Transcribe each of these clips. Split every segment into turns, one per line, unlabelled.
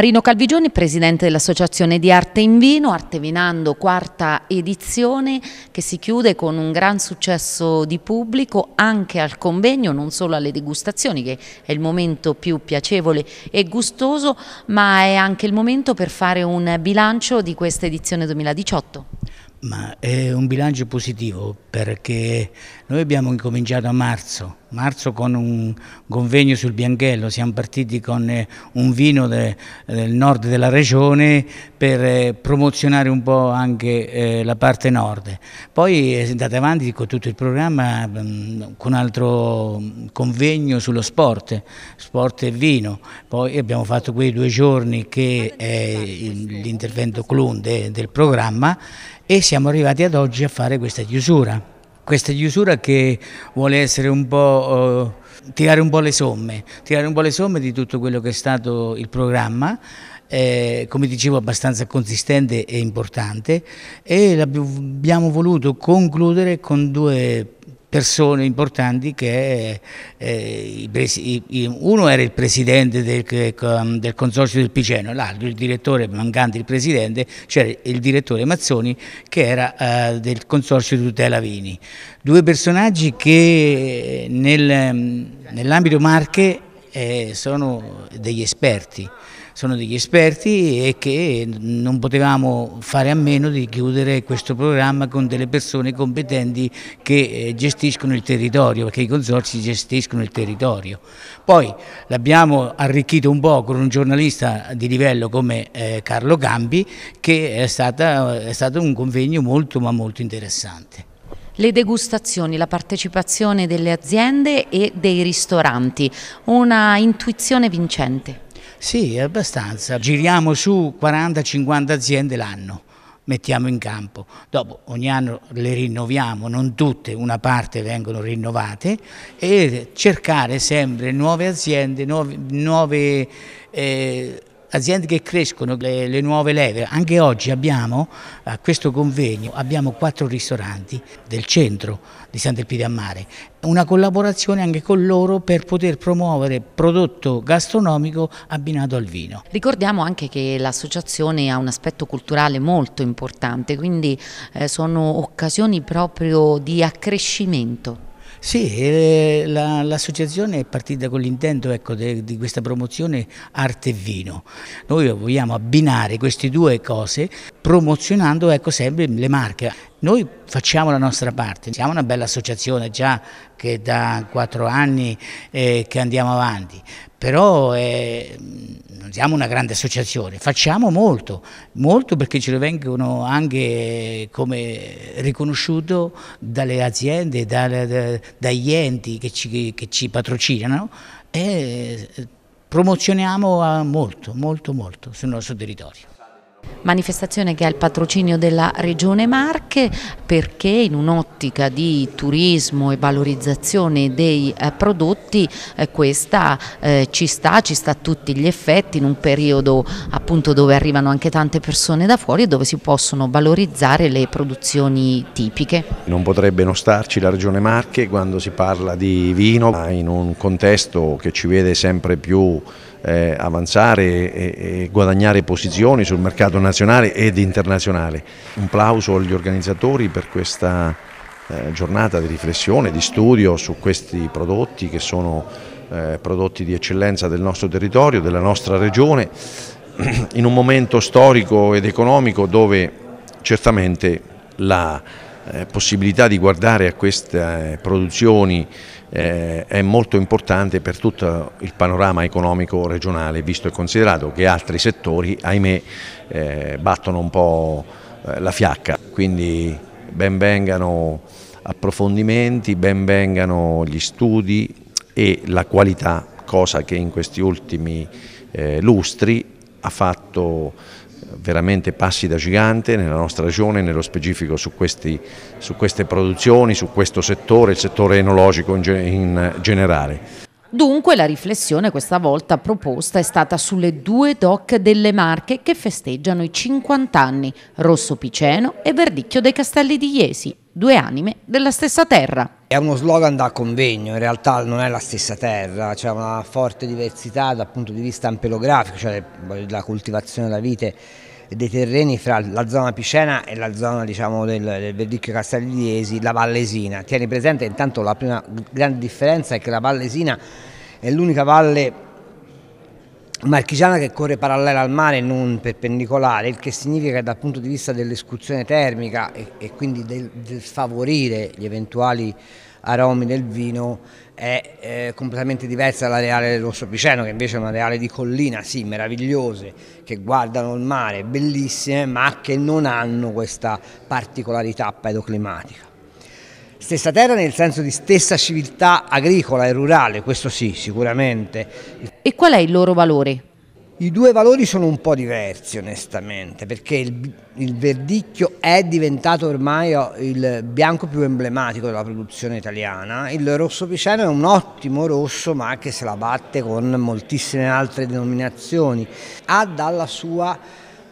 Marino Calvigioni, presidente dell'Associazione di Arte in Vino, Artevinando quarta edizione che si chiude con un gran successo di pubblico anche al convegno, non solo alle degustazioni che è il momento più piacevole e gustoso, ma è anche il momento per fare un bilancio di questa edizione 2018.
Ma è un bilancio positivo perché noi abbiamo incominciato a marzo marzo con un convegno sul Bianchello, siamo partiti con eh, un vino de, del nord della regione per eh, promozionare un po' anche eh, la parte nord. Poi è eh, andato avanti con tutto il programma mm, con un altro mm, convegno sullo sport, sport e vino, poi abbiamo fatto quei due giorni che è l'intervento clone de, del programma e siamo arrivati ad oggi a fare questa chiusura questa chiusura che vuole essere un po'... Eh, tirare un po' le somme, tirare un po' le somme di tutto quello che è stato il programma, eh, come dicevo abbastanza consistente e importante e abbiamo voluto concludere con due persone importanti che eh, uno era il presidente del, consorzio del Piceno, l'altro il direttore mancante il presidente, c'era cioè il direttore Mazzoni che era eh, del consorzio di tutela vini. Due personaggi che nell'ambito Marche eh, sono degli esperti sono degli esperti e che non potevamo fare a meno di chiudere questo programma con delle persone competenti che eh, gestiscono il territorio, perché i consorsi gestiscono il territorio. Poi l'abbiamo arricchito un po' con un giornalista di livello come eh, Carlo Gambi che è, stata, è stato un convegno molto ma
molto interessante le degustazioni, la partecipazione delle aziende e dei ristoranti, una intuizione vincente. Sì, abbastanza.
Giriamo su 40-50 aziende l'anno mettiamo in campo. Dopo ogni anno le rinnoviamo, non tutte, una parte vengono rinnovate e cercare sempre nuove aziende, nuove, nuove eh, aziende che crescono, le, le, nuove leve. Anche oggi abbiamo, a questo convegno, abbiamo quattro ristoranti del centro di Sant'Elpidio a Mare, una collaborazione anche con loro per poter promuovere prodotto gastronomico abbinato al vino.
Ricordiamo anche che l'associazione ha un aspetto culturale molto importante, quindi eh, sono occasioni proprio di accrescimento sì, eh,
l'associazione è partita con l'intento ecco, di questa promozione arte e vino. Noi vogliamo abbinare queste due cose promozionando ecco, sempre le marche. Noi facciamo la nostra parte, siamo una bella associazione già che da quattro anni eh, che andiamo avanti, però eh, non siamo una grande associazione, facciamo molto, molto perché ce lo vengono anche eh, come riconosciuto dalle aziende, dalle, dagli enti che ci, che ci patrocinano e eh, promozioniamo eh, molto, molto, molto sul nostro territorio.
Manifestazione che ha il patrocinio della Regione Marche perché in un'ottica di turismo e valorizzazione dei eh, prodotti eh, questa eh, ci sta, ci sta a tutti gli effetti in un periodo appunto dove arrivano anche tante persone da fuori e dove si possono valorizzare le produzioni tipiche.
Non potrebbe non starci la Regione Marche quando si parla di vino in un contesto che ci vede sempre più eh, avanzare e, e, guadagnare posizioni sul mercato nazionale ed internazionale. Un plauso agli organizzatori per questa eh, giornata di riflessione, di studio su questi prodotti che sono eh, prodotti di eccellenza del nostro territorio, della nostra regione, in un momento storico ed economico dove certamente la eh, possibilità di guardare a queste eh, produzioni eh, è molto importante per tutto il panorama economico regionale, visto e considerato che altri settori, ahimè, battono un po' la fiacca. Quindi ben vengano approfondimenti, ben vengano gli studi e la qualità, cosa che in questi ultimi lustri ha fatto veramente passi da gigante nella nostra regione, nello specifico su, questi, su queste produzioni, su questo settore, il settore enologico in, in generale.
Dunque la riflessione questa volta proposta è stata sulle due doc delle Marche che festeggiano i 50 anni, Rosso Piceno e Verdicchio dei Castelli di Iesi due anime della stessa terra.
È uno slogan da convegno, in realtà non è la stessa terra, c'è una forte diversità dal punto di vista ampelografico, cioè la coltivazione della vite dei terreni fra la zona Picena e la zona diciamo, del, del Verdicchio Castigliesi, la Vallesina. Tieni presente intanto la prima grande differenza è che la Vallesina è l'unica valle marchigiana che corre parallela al mare e non perpendicolare, il che significa che dal punto di vista dell'escursione termica e, e quindi del, del, favorire gli eventuali aromi del vino è eh, completamente diversa dall'areale del Rosso Piceno che invece è un areale di collina, sì, meravigliose, che guardano il mare, bellissime, ma che non hanno questa particolarità pedoclimatica. Stessa terra nel senso di stessa civiltà agricola e rurale, questo sì, sicuramente. E qual è il loro valore? I due valori sono un po' diversi onestamente, perché il, il, verdicchio è diventato ormai oh, il bianco più emblematico della produzione italiana, il rosso piceno è un ottimo rosso ma che se la batte con moltissime altre denominazioni, ha dalla sua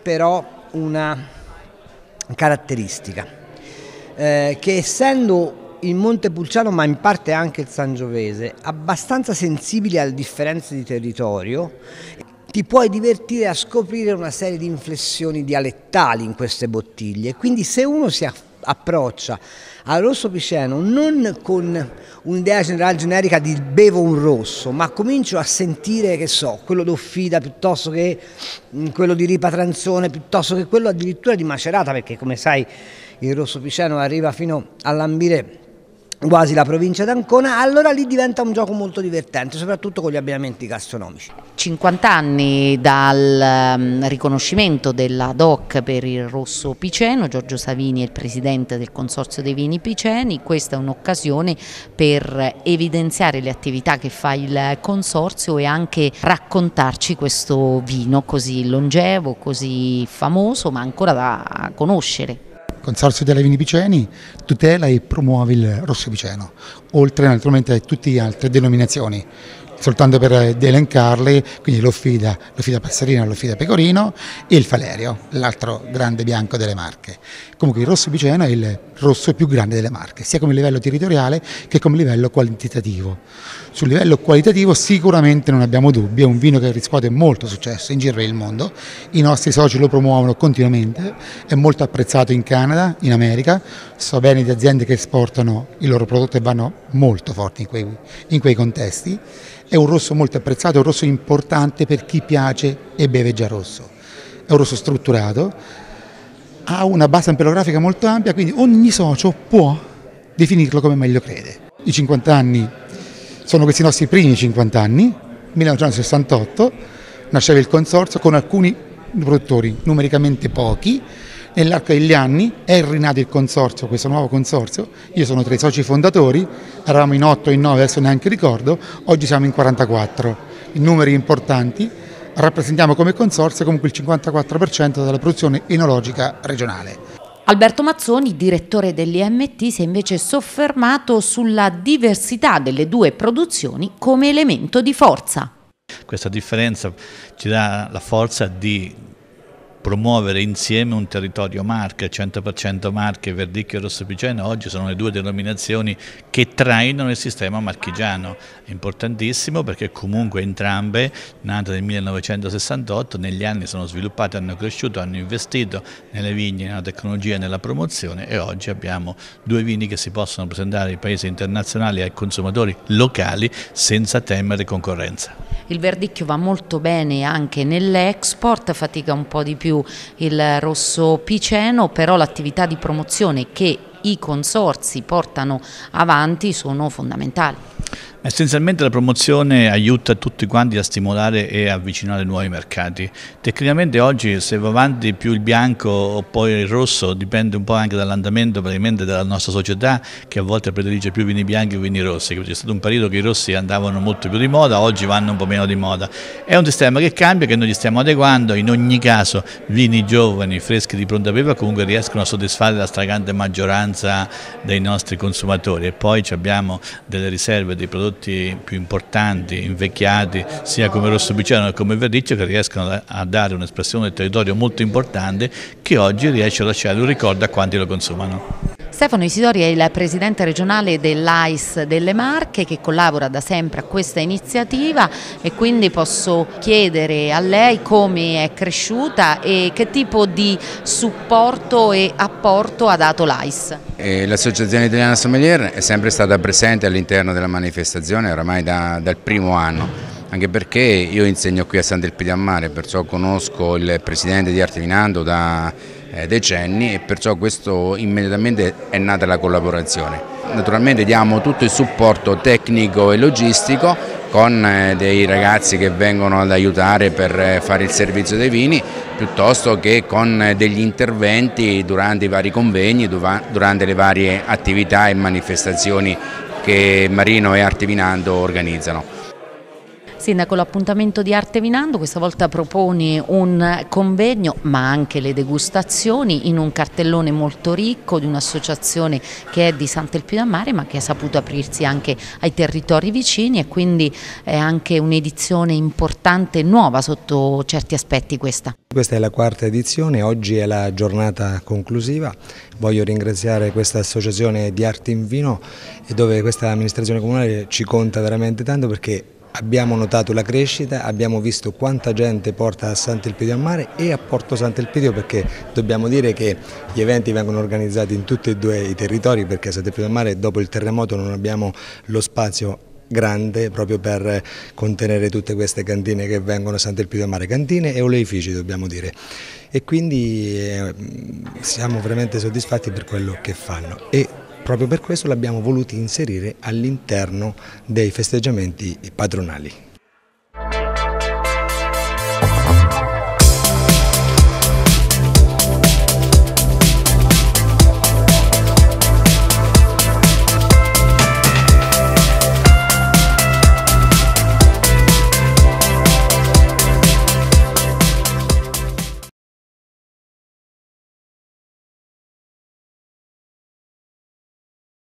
però una caratteristica, eh, che essendo il Monte Pulciano, ma in parte anche il Sangiovese, abbastanza sensibili alle differenze di territorio, ti puoi divertire a scoprire una serie di inflessioni dialettali in queste bottiglie. Quindi se uno si approccia al rosso pisciano non con un'idea generale generica di bevo un rosso, ma comincio a sentire, che so, quello d'Offida piuttosto che mm, quello di Ripatranzone, piuttosto che quello addirittura di Macerata, perché come sai il Rosso Rossopiceno arriva fino a lambire quasi la provincia d'Ancona, allora lì diventa un gioco molto divertente, soprattutto con gli abbinamenti gastronomici.
50 anni dal ehm, riconoscimento della DOC per il rosso piceno, Giorgio Savini è il presidente del Consorzio dei Vini Piceni, questa è un'occasione per evidenziare le attività che fa il Consorzio e anche raccontarci questo vino così longevo, così famoso, ma ancora da conoscere.
Consorzio della Vini Piceni tutela e promuove il rosso piceno, oltre naturalmente a tutte le altre denominazioni soltanto per eh, elencarli, quindi l'Offida, l'Offida Passarino, l'Offida Pecorino e il Falerio, l'altro grande bianco delle Marche. Comunque il rosso Piceno è il rosso più grande delle Marche, sia come livello territoriale che come livello quantitativo. Sul livello qualitativo sicuramente non abbiamo dubbi, è un vino che riscuote molto successo in giro per il mondo, i nostri soci lo promuovono continuamente, è molto apprezzato in Canada, in America, so bene di aziende che esportano i loro prodotti e vanno molto forti in quei, in quei contesti. È un rosso molto apprezzato, è un rosso importante per chi piace e beve già rosso. È un rosso strutturato, ha una base ampelografica molto ampia, quindi ogni socio può definirlo come meglio crede. I 50 anni sono questi nostri primi 50 anni, 1968 nasceva il consorzio con alcuni produttori numericamente pochi, Nell'arco degli anni è rinato il consorzio, questo nuovo consorzio, io sono tra i soci fondatori, eravamo in 8 o in 9, adesso neanche ricordo, oggi siamo in 44, in numeri importanti, rappresentiamo come consorzio comunque il 54% della produzione enologica regionale.
Alberto Mazzoni, direttore dell'IMT, si è invece soffermato sulla diversità delle due produzioni come elemento di forza.
Questa differenza ci dà la forza di promuovere insieme un territorio Marche, 100% Marche, Verdicchio e Rosso Piceno oggi sono le due denominazioni che trainano il sistema marchigiano, importantissimo perché comunque entrambe, nate nel 1968, negli anni sono sviluppate, hanno cresciuto, hanno investito nelle vigne, nella tecnologia, e nella promozione e oggi abbiamo due vini che si possono presentare ai paesi internazionali e ai consumatori locali senza temere concorrenza.
Il verdicchio va molto bene anche nell'export, fatica un po' di più il rosso piceno, però l'attività di promozione che i consorsi portano avanti sono fondamentali.
Essenzialmente la promozione aiuta tutti quanti a stimolare e avvicinare nuovi mercati. Tecnicamente oggi se va avanti più il bianco o poi il rosso dipende un po' anche dall'andamento della nostra società che a volte predilige più vini bianchi che vini rossi. C'è stato un periodo che i rossi andavano molto più di moda, oggi vanno un po' meno di moda. È un sistema che cambia, che noi ci stiamo adeguando, in ogni caso vini giovani, freschi di pronta beva comunque riescono a soddisfare la stragrande maggioranza dei nostri consumatori e poi abbiamo delle riserve dei prodotti prodotti più importanti, invecchiati, sia come rosso biciano che come verdicchio, che riescono a dare un'espressione del territorio molto importante che oggi riesce a lasciare un ricordo a quanti lo consumano.
Stefano Isidori è il presidente regionale dell'AIS delle Marche che collabora da sempre a questa iniziativa e quindi posso chiedere a lei come è cresciuta e che tipo di supporto e apporto ha dato l'AIS.
Eh, L'Associazione Italiana Sommelier è sempre stata presente all'interno della manifestazione oramai da, dal primo anno anche perché io insegno qui a Sant'Elpidio a Mare, perciò conosco il presidente di Arte Artevinando da eh, decenni e perciò questo immediatamente è nata la collaborazione. Naturalmente diamo tutto il supporto tecnico e logistico con eh, dei ragazzi che vengono ad aiutare per eh, fare il servizio dei vini piuttosto che con degli interventi durante i vari convegni, durante le varie attività e manifestazioni che Marino e Artivinando organizzano.
Sindaco, l'appuntamento di Arte Vinando questa volta propone un convegno ma anche le degustazioni in un cartellone molto ricco di un'associazione che è di Sant'Elpidio a Mare ma che ha saputo aprirsi anche ai territori vicini e quindi è anche un'edizione importante e nuova sotto certi aspetti questa.
Questa è la quarta edizione, oggi è la giornata conclusiva, voglio ringraziare questa associazione di Arte in Vino dove questa amministrazione comunale ci conta veramente tanto perché Abbiamo notato la crescita, abbiamo visto quanta gente porta a Sant'Elpidio a mare e a Porto Sant'Elpidio perché dobbiamo dire che gli eventi vengono organizzati in tutti e due i territori perché a Sant'Elpidio a mare dopo il terremoto non abbiamo lo spazio grande proprio per contenere tutte queste cantine che vengono a Sant'Elpidio Mare, cantine e oleifici dobbiamo dire e quindi eh, siamo veramente soddisfatti per quello che fanno e Proprio per questo l'abbiamo voluti inserire all'interno dei festeggiamenti padronali.